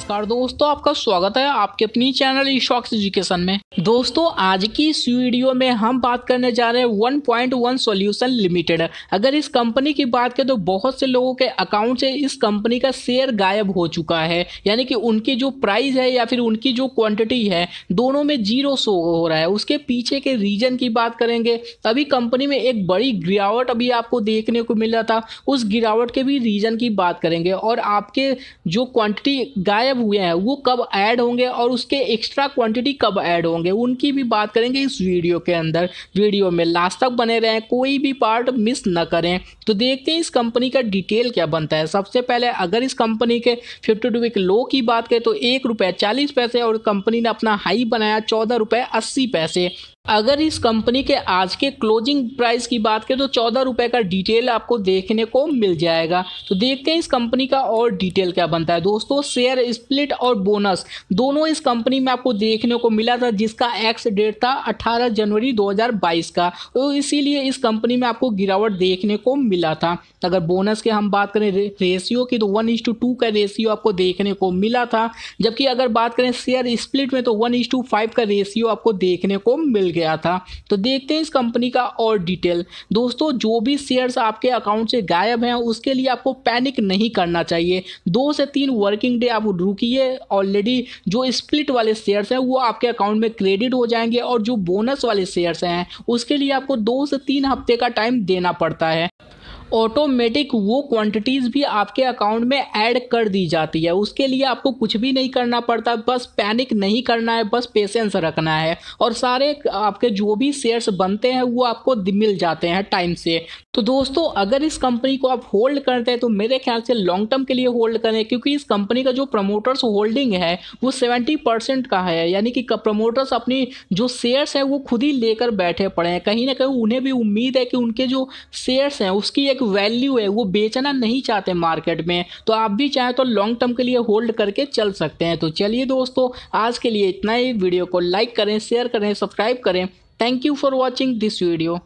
नमस्कार दोस्तों आपका स्वागत है आपके अपनी चैनल ई एजुकेशन में दोस्तों आज की इस वीडियो में हम बात करने जा रहे हैं 1.1 सॉल्यूशन लिमिटेड अगर इस कंपनी की बात करें तो बहुत से लोगों के अकाउंट से इस कंपनी का शेयर गायब हो चुका है यानी कि उनकी जो प्राइस है या फिर उनकी जो क्वान्टिटी है दोनों में जीरो शो हो रहा है उसके पीछे के रीजन की बात करेंगे तभी कंपनी में एक बड़ी गिरावट अभी आपको देखने को मिल रहा था उस गिरावट के भी रीजन की बात करेंगे और आपके जो क्वांटिटी गायब गायब हुए हैं वो कब ऐड होंगे और उसके एक्स्ट्रा क्वांटिटी कब ऐड होंगे उनकी भी बात करेंगे इस वीडियो के अंदर वीडियो में लास्ट तक बने रहें कोई भी पार्ट मिस ना करें तो देखते हैं इस कंपनी का डिटेल क्या बनता है सबसे पहले अगर इस कंपनी के फिफ्टी टू वीक लो की बात करें तो एक रुपये चालीस पैसे और कंपनी ने अपना हाई बनाया चौदह रुपये अस्सी पैसे अगर इस कंपनी के आज के क्लोजिंग प्राइस की बात करें तो चौदह रुपये का डिटेल आपको देखने को मिल जाएगा तो देखते हैं इस कंपनी का और डिटेल क्या बनता है दोस्तों शेयर स्प्लिट और बोनस दोनों इस कंपनी में आपको देखने को मिला था जिसका एक्स डेट था 18 जनवरी 2022 का तो इसीलिए इस कंपनी में आपको गिरावट देखने को मिला था अगर बोनस के हम बात करें रेशियो की तो वन इज टू टू का रेशियो आपको देखने को मिला था जबकि अगर बात करें शेयर स्प्लिट में तो वन इज टू फाइव का रेशियो आपको देखने को मिल गया गया था तो देखते हैं इस कंपनी का और डिटेल दोस्तों जो भी शेयर्स आपके अकाउंट से गायब हैं उसके लिए आपको पैनिक नहीं करना चाहिए दो से तीन वर्किंग डे आप रुकीये ऑलरेडी जो स्प्लिट वाले शेयर्स हैं वो आपके अकाउंट में क्रेडिट हो जाएंगे और जो बोनस वाले शेयर्स हैं उसके लिए आपको दो से तीन हफ्ते का टाइम देना पड़ता है ऑटोमेटिक वो क्वांटिटीज़ भी आपके अकाउंट में ऐड कर दी जाती है उसके लिए आपको कुछ भी नहीं करना पड़ता बस पैनिक नहीं करना है बस पेशेंस रखना है और सारे आपके जो भी शेयर्स बनते हैं वो आपको मिल जाते हैं टाइम से तो दोस्तों अगर इस कंपनी को आप होल्ड करते हैं तो मेरे ख्याल से लॉन्ग टर्म के लिए होल्ड करें क्योंकि इस कंपनी का जो प्रमोटर्स होल्डिंग है वो सेवेंटी परसेंट का है यानी कि प्रमोटर्स अपनी जो शेयर्स हैं वो खुद ही लेकर बैठे पड़े हैं कहीं ना कहीं उन्हें भी उम्मीद है कि उनके जो शेयर्स हैं उसकी एक एक वैल्यू है वो बेचना नहीं चाहते मार्केट में तो आप भी चाहें तो लॉन्ग टर्म के लिए होल्ड करके चल सकते हैं तो चलिए दोस्तों आज के लिए इतना ही वीडियो को लाइक करें शेयर करें सब्सक्राइब करें thank you for watching this video